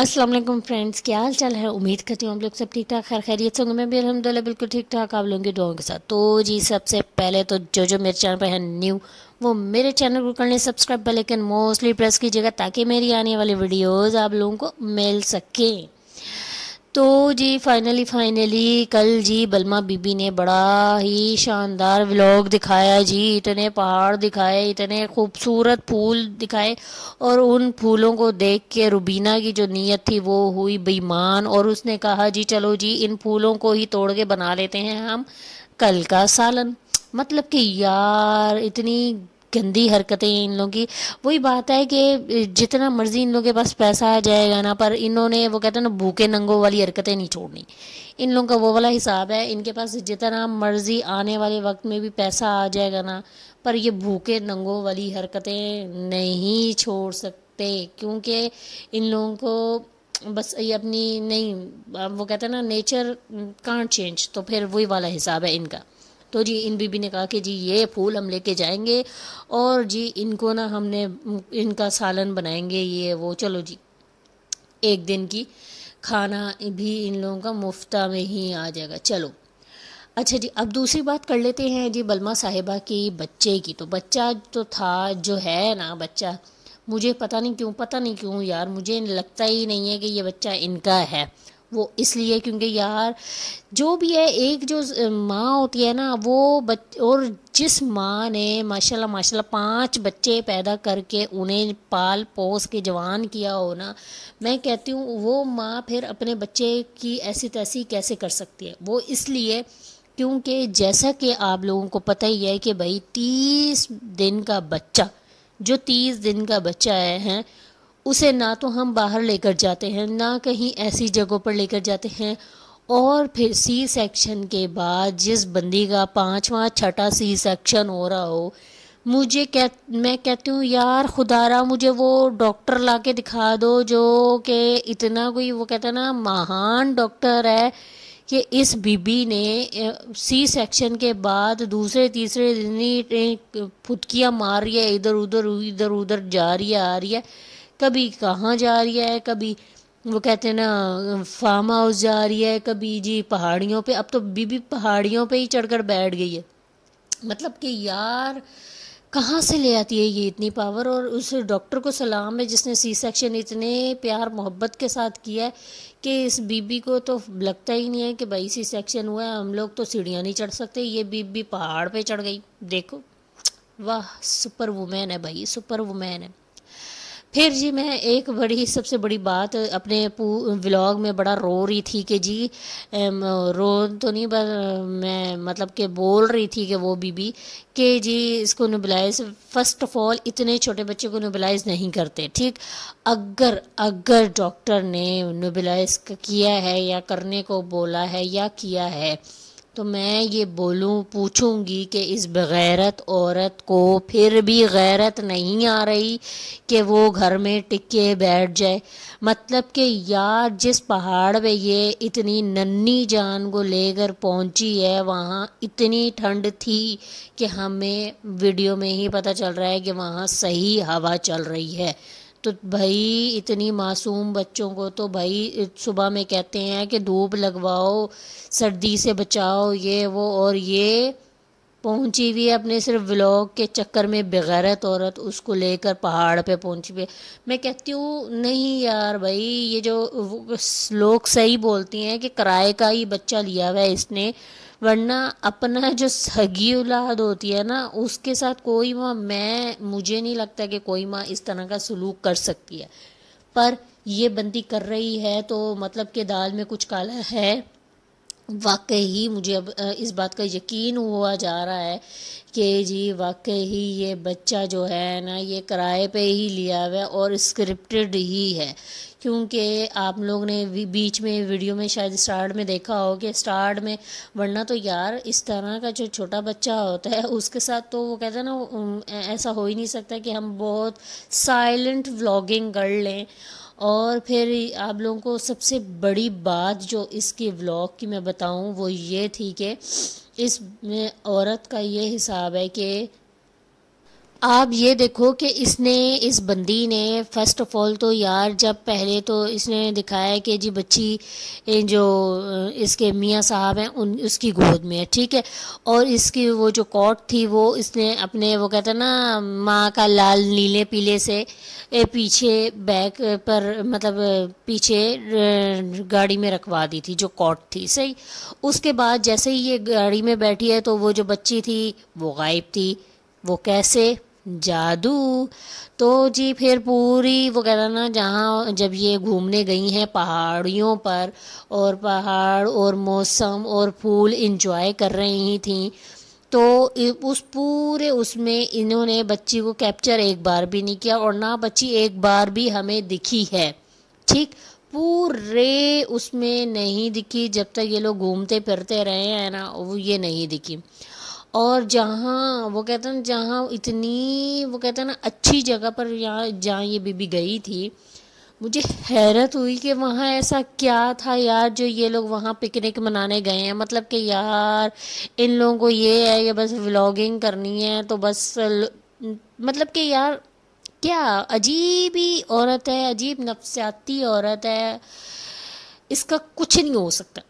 Aslam friends क्या हाल चाल है उम्मीद करती हूँ आप लोग सब ठीक ठाक खैर खैरियत होंगे मैं भी अलहमदिल्ला बिल्कुल ठीक ठाक आप लोगों की दुआओं के साथ तो जी सबसे पहले तो जो जो मेरे चैनल पर है न्यू वो मेरे चैनल को कर subscribe bell icon mostly press कीजिएगा ताकि मेरी आने वाली वीडियोज़ आप लोगों को मिल सकें तो जी फाइनली फाइनली कल जी बलमा बीबी ने बड़ा ही शानदार व्लॉग दिखाया जी इतने पहाड़ दिखाए इतने खूबसूरत फूल दिखाए और उन फूलों को देख के रुबीना की जो नीयत थी वो हुई बेईमान और उसने कहा जी चलो जी इन फूलों को ही तोड़ के बना लेते हैं हम कल का सालन मतलब कि यार इतनी गंदी हरकतें इन लोगों की वही बात है कि जितना मर्जी इन लोगों के पास पैसा आ जाएगा ना पर इन्होंने वो कहते हैं ना भूखे नंगों वाली हरकतें नहीं छोड़नी इन लोगों का वो वाला हिसाब है इनके पास जितना मर्जी आने वाले वक्त में भी पैसा आ जाएगा ना पर ये भूखे नंगों वाली हरकतें नहीं छोड़ सकते क्योंकि इन लोगों को बस ये अपनी नहीं वो कहते हैं ना नेचर कांट चेंज तो फिर वही वाला हिसाब है इनका तो जी इन बीबी ने कहा कि जी ये फूल हम लेके जाएंगे और जी इनको ना हमने इनका सालन बनाएंगे ये वो चलो जी एक दिन की खाना भी इन लोगों का मुफ्ता में ही आ जाएगा चलो अच्छा जी अब दूसरी बात कर लेते हैं जी बलमा साहिबा की बच्चे की तो बच्चा तो था जो है ना बच्चा मुझे पता नहीं क्यों पता नहीं क्यों यार मुझे लगता ही नहीं है कि ये बच्चा इनका है वो इसलिए क्योंकि यार जो भी है एक जो माँ होती है ना वो बच और जिस माँ ने माशाल्लाह माशाल्लाह पांच बच्चे पैदा करके उन्हें पाल पोस के जवान किया हो ना मैं कहती हूँ वो माँ फिर अपने बच्चे की ऐसी तैसी कैसे कर सकती है वो इसलिए क्योंकि जैसा कि आप लोगों को पता ही है कि भाई तीस दिन का बच्चा जो तीस दिन का बच्चा है, है उसे ना तो हम बाहर लेकर जाते हैं ना कहीं ऐसी जगहों पर लेकर जाते हैं और फिर सी सेक्शन के बाद जिस बंदी का पाँचवा छठा सी सेक्शन हो रहा हो मुझे कह मैं कहती हूँ यार खुदारा मुझे वो डॉक्टर ला के दिखा दो जो कि इतना कोई वो कहता ना महान डॉक्टर है कि इस बीबी ने सी सेक्शन के बाद दूसरे तीसरे दिन ही फुदकियाँ मार रही है इधर उधर इधर उधर जा रही है आ रही है कभी कहाँ जा रही है कभी वो कहते हैं ना फार्म हाउस जा रही है कभी जी पहाड़ियों पे अब तो बीबी पहाड़ियों पे ही चढ़कर बैठ गई है मतलब कि यार कहाँ से ले आती है ये इतनी पावर और उस डॉक्टर को सलाम है जिसने सी सेक्शन इतने प्यार मोहब्बत के साथ किया है कि इस बीबी को तो लगता ही नहीं है कि भाई सी सेक्शन हुआ है हम लोग तो सीढ़ियाँ नहीं चढ़ सकते ये बीबी पहाड़ पे चढ़ गई देखो वाह सुपर वुमेन है भाई सुपर वुमेन है फिर जी मैं एक बड़ी सबसे बड़ी बात अपने व्लॉग में बड़ा रो रही थी कि जी रो तो नहीं पर मैं मतलब कि बोल रही थी कि वो बीबी कि जी इसको नोबलाइज फ़र्स्ट ऑफ ऑल इतने छोटे बच्चे को नोबलाइज नहीं करते ठीक अगर अगर डॉक्टर ने नोबलाइज किया है या करने को बोला है या किया है तो मैं ये बोलूँ पूछूँगी कि इस बगैरत औरत को फिर भी गैरत नहीं आ रही कि वो घर में टिके बैठ जाए मतलब कि यार जिस पहाड़ पे ये इतनी नन्ही जान को लेकर पहुँची है वहाँ इतनी ठंड थी कि हमें वीडियो में ही पता चल रहा है कि वहाँ सही हवा चल रही है तो भाई इतनी मासूम बच्चों को तो भाई सुबह में कहते हैं कि धूप लगवाओ सर्दी से बचाओ ये वो और ये पहुंची हुई है अपने सिर्फ व्लॉग के चक्कर में बेगैरत औरत उसको लेकर पहाड़ पे पहुंची हुई है मैं कहती हूँ नहीं यार भाई ये जो लोग सही बोलती हैं कि किराए का ही बच्चा लिया हुआ है इसने वरना अपना जो सगी औलाद होती है ना उसके साथ कोई माँ मैं मुझे नहीं लगता कि कोई माँ इस तरह का सलूक कर सकती है पर ये बंदी कर रही है तो मतलब कि दाल में कुछ काला है वाकई ही मुझे अब इस बात का यकीन हुआ जा रहा है कि जी वाकई ही ये बच्चा जो है ना ये किराए पे ही लिया हुआ है और स्क्रिप्टेड ही है क्योंकि आप लोग ने बीच में वीडियो में शायद स्टार्ट में देखा हो कि स्टार्ट में वरना तो यार इस तरह का जो छोटा बच्चा होता है उसके साथ तो वो कहते हैं ना ऐसा हो ही नहीं सकता कि हम बहुत साइलेंट व्लॉगिंग कर लें और फिर आप लोगों को सबसे बड़ी बात जो इसकी व्लॉग की मैं बताऊं वो ये थी कि इस औरत का ये हिसाब है कि आप ये देखो कि इसने इस बंदी ने फ़र्स्ट ऑफ ऑल तो यार जब पहले तो इसने दिखाया कि जी बच्ची जो इसके मियाँ साहब हैं उन उसकी गोद में है ठीक है और इसकी वो जो कॉट थी वो इसने अपने वो कहते ना माँ का लाल नीले पीले से पीछे बैक पर मतलब पीछे गाड़ी में रखवा दी थी जो कोट थी सही उसके बाद जैसे ही ये गाड़ी में बैठी है तो वो जो बच्ची थी वो गायब थी वो कैसे जादू तो जी फिर पूरी वगैरह ना जहाँ जब ये घूमने गई हैं पहाड़ियों पर और पहाड़ और मौसम और फूल इंजॉय कर रही थी तो उस पूरे उसमें इन्होंने बच्ची को कैप्चर एक बार भी नहीं किया और ना बच्ची एक बार भी हमें दिखी है ठीक पूरे उसमें नहीं दिखी जब तक ये लोग घूमते फिरते रहे हैं ना वो ये नहीं दिखी और जहाँ वो कहते हैं जहाँ इतनी वो कहते हैं ना अच्छी जगह पर यहाँ जहाँ ये बीबी गई थी मुझे हैरत हुई कि वहाँ ऐसा क्या था यार जो ये लोग वहाँ पिकनिक मनाने गए हैं मतलब कि यार इन लोगों को ये है कि बस व्लॉगिंग करनी है तो बस मतलब कि यार क्या अजीब ही औरत है अजीब नफसियाती औरत है इसका कुछ नहीं हो सकता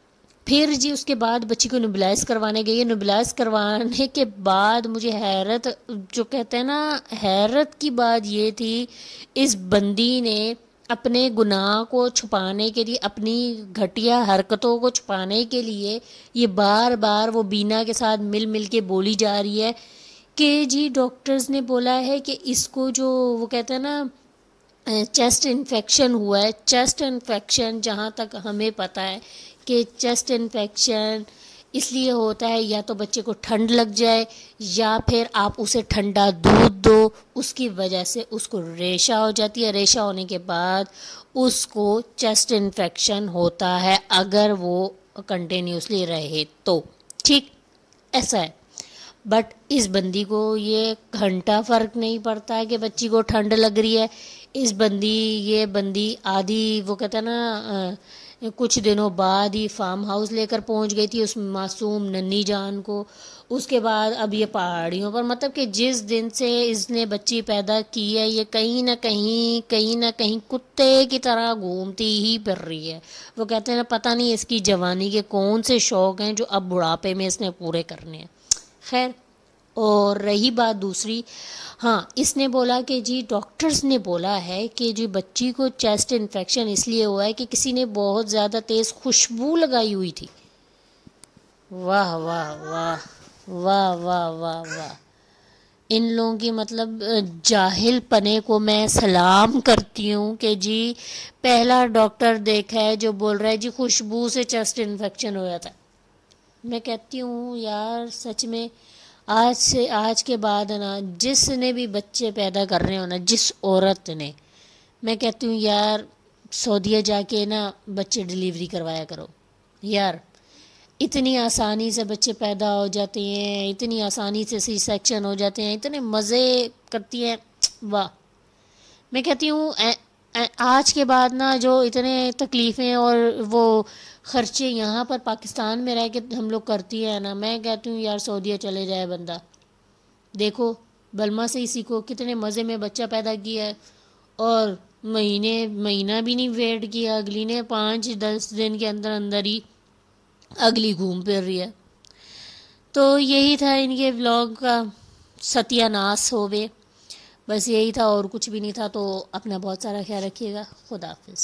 फिर जी उसके बाद बच्ची को नुबलाइज करवाने गई है नुबलाइज करवाने के बाद मुझे हैरत जो कहते हैं ना हैरत की बात ये थी इस बंदी ने अपने गुनाह को छुपाने के लिए अपनी घटिया हरकतों को छुपाने के लिए ये बार बार वो बीना के साथ मिल मिल के बोली जा रही है कि जी डॉक्टर्स ने बोला है कि इसको जो वो कहते हैं ना चेस्ट इन्फेक्शन हुआ है चेस्ट इन्फेक्शन जहाँ तक हमें पता है कि चेस्ट इन्फेक्शन इसलिए होता है या तो बच्चे को ठंड लग जाए या फिर आप उसे ठंडा दूध दो उसकी वजह से उसको रेशा हो जाती है रेशा होने के बाद उसको चेस्ट इन्फेक्शन होता है अगर वो कंटिन्यूसली रहे तो ठीक ऐसा है बट इस बंदी को ये घंटा फ़र्क नहीं पड़ता है कि बच्ची को ठंड लग रही है इस बंदी ये बंदी आदि वो कहता है ना कुछ दिनों बाद ही फार्म हाउस लेकर पहुंच गई थी उस मासूम नन्ही जान को उसके बाद अब ये पहाड़ियों पर मतलब कि जिस दिन से इसने बच्ची पैदा की है ये कहीं ना कहीं कहीं ना कहीं कुत्ते की तरह घूमती ही फिर रही है वो कहते हैं ना पता नहीं इसकी जवानी के कौन से शौक़ हैं जो अब बुढ़ापे में इसने पूरे करने हैं खैर और रही बात दूसरी हाँ इसने बोला कि जी डॉक्टर्स ने बोला है कि जी बच्ची को चेस्ट इन्फेक्शन इसलिए हुआ है कि किसी ने बहुत ज़्यादा तेज़ खुशबू लगाई हुई थी वाह वाह वाह वाह वाह वाह वाह इन लोगों की मतलब जाहिल पने को मैं सलाम करती हूँ कि जी पहला डॉक्टर देखा है जो बोल रहा है जी खुशबू से चेस्ट इन्फेक्शन हो जाता मैं कहती हूँ यार सच में आज से आज के बाद ना जिसने भी बच्चे पैदा कर रहे हो ना जिस औरत ने मैं कहती हूँ यार सऊदीया जाके ना बच्चे डिलीवरी करवाया करो यार इतनी आसानी से बच्चे पैदा हो जाते हैं इतनी आसानी से सी सेक्शन हो जाते हैं इतने मज़े करती हैं वाह मैं कहती हूँ आज के बाद ना जो इतने तकलीफ़ें और वो ख़र्चे यहाँ पर पाकिस्तान में रह के हम लोग करती है ना मैं कहती हूँ यार सऊदिया चले जाए बंदा देखो बलमा से ही सीखो कितने मज़े में बच्चा पैदा किया है और महीने महीना भी नहीं वेट किया अगली ने पाँच दस दिन के अंदर अंदर ही अगली घूम फिर रही है तो यही था इनके ब्लॉग का सत्यानाश गए बस यही था और कुछ भी नहीं था तो अपना बहुत सारा ख्याल रखिएगा खुदा हाफिज़